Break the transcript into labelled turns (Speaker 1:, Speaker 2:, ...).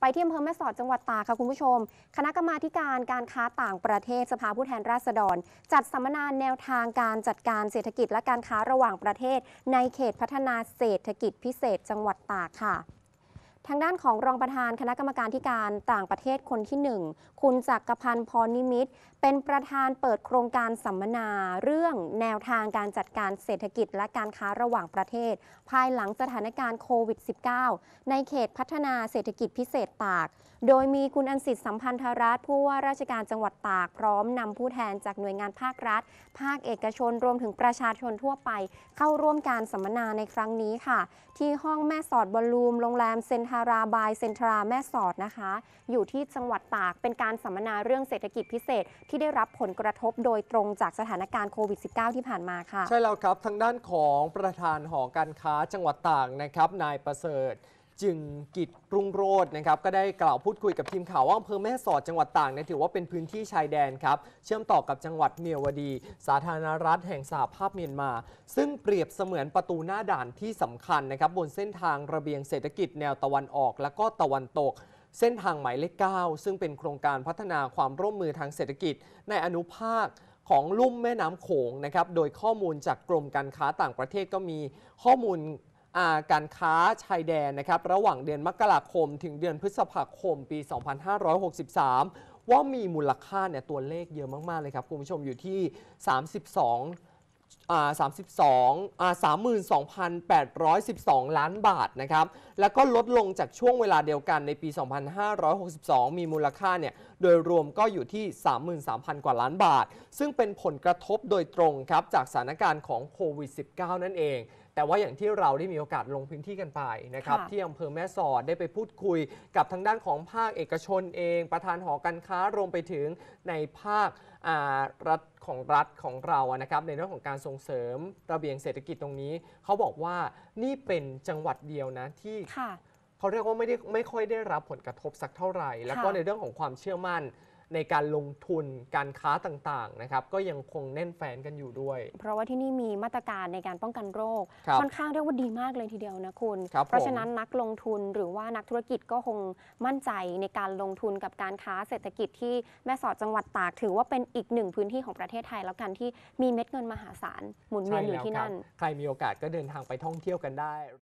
Speaker 1: ไปที่อำเภอแม่สอดจังหวัดตากค่ะคุณผู้ชม คณะกรรมาการการค้าต่างประเทศสภาผู้แทนราษฎร จัดสัมมนาแนวทางการจัดการเศรษฐกิจและการค้าระหว่างประเทศในเขตพัฒนาเศรษฐกิจพิเศษจังหวัดตากค่ะทางด้านของรองประธานคณะกรรมการที่การต่างประเทศคนที่ 1 คุณจักกรพันธ์พรนิมิตเป็นประธานเปิดโครงการสัมมนาเรื่องแนวทางการจัดการเศรษฐกิจและการค้าระหว่างประเทศภายหลังสถานการณ์โควิด -19 ในเขตพัฒนาเศรษฐกิจพิเศษตาก โดยมีคุณอันสิทธิ์สัมพันธรัฐผู้ว่าราชการจังหวัดตากพร้อมนำผู้แทนจากหน่วยงานภาครัฐ ภาคเอกชนรวมถึงประชาชนทั่วไป เข้าร่วมการสัมมนาในครั้งนี้ค่ะที่ห้องแม่สอดบอลลูมโรงแรมเซนทาาราบายเซ็นทราแม่สอดนะคะ อยู่ที่จังหวัดตากเป็นการสัมมนาเรื่องเศรษฐกิจพิเศษที่ได้รับผลกระทบโดยตรงจากสถานการณ์โควิด -19 ที่ผ่านมาค่ะ ใช่
Speaker 2: แล้วครับ ทางด้านของประธานหอการค้าจังหวัดตากนะครับนายประเสริฐจึงกิจรุ่งโรจน์นะครับก็ได้กล่าวพูดคุยกับทีมข่าวว่าอำเภอแม่สอดจังหวัดต่างนถือว่าเป็นพื้นที่ชายแดนครับ เชื่อมต่อกับจังหวัดเมียวดี สาธารณรัฐแห่งสหภาพเมียนมา ซึ่งเปรียบเสมือนประตูหน้าด่านที่สำคัญนะครับบนเส้นทางระเบียงเศรษฐกิจแนวตะวันออก และก็ตะวันตก เส้นทางหมายเลข9ซึ่งเป็นโครงการพัฒนาความร่วมมือทางเศรษฐกิจ ในอนุภาคของลุ่มแม่น้ำโขงนะครับโดยข้อมูลจากกรมการค้าต่างประเทศก็มีข้อมูลการค้าชายแดนนะครับระหว่างเดือนมกราคมถึงเดือนพฤษภาคมปี 2563 ว่ามีมูลค่าเนี่ยตัวเลขเยอะมาก ๆ เลยครับ คุณผู้ชมอยู่ที่ 32 32า่อ32,812 ล้านบาทนะครับ แล้วก็ลดลงจากช่วงเวลาเดียวกันในปี 2562 มีมูลค่าเนี่ยโดยรวมก็อยู่ที่ 33,000 กว่าล้านบาท ซึ่งเป็นผลกระทบโดยตรงครับจากสถานการณ์ของโควิด -19 นั่นเองแต่ว่าอย่างที่เราได้มีโอกาสลงพื้นที่กันไปนะครับที่อำเภอแม่สอดได้ไปพูดคุยกับทางด้านของภาคเอกชนเอง ประธานหอการค้ารวมไปถึงในภาครัฐของรัฐของเรานะครับ ในเรื่องของการส่งเสริมระเบียงเศรษฐกิจตรงนี้เขาบอกว่านี่เป็นจังหวัดเดียวนะ ที่เขาเรียกว่าไม่ได้ไม่ค่อยได้รับผลกระทบสักเท่าไหร่ แล้วก็ในเรื่องของความเชื่อมั่นในการลงทุนการค้าต่างๆนะครับก็ยังคงแน่นแฟนกันอยู่ด้วย
Speaker 1: เพราะว่าที่นี่มีมาตรการในการป้องกันโรคค่อนข้างเรียกว่าดีมากเลยทีเดียวนะคุณ เพราะฉะนั้นนักลงทุนหรือว่านักธุรกิจก็คงมั่นใจในการลงทุนกับการค้าเศรษฐกิจที่แม่สอดจังหวัดตากถือว่าเป็นอีกหนึ่งพื้นที่ของประเทศไทย แล้วกันที่มีเม็ดเงินมหาศาลหมุนเวียนอยู่ที่นั่น
Speaker 2: ใครมีโอกาสก็เดินทางไปท่องเที่ยวกันได้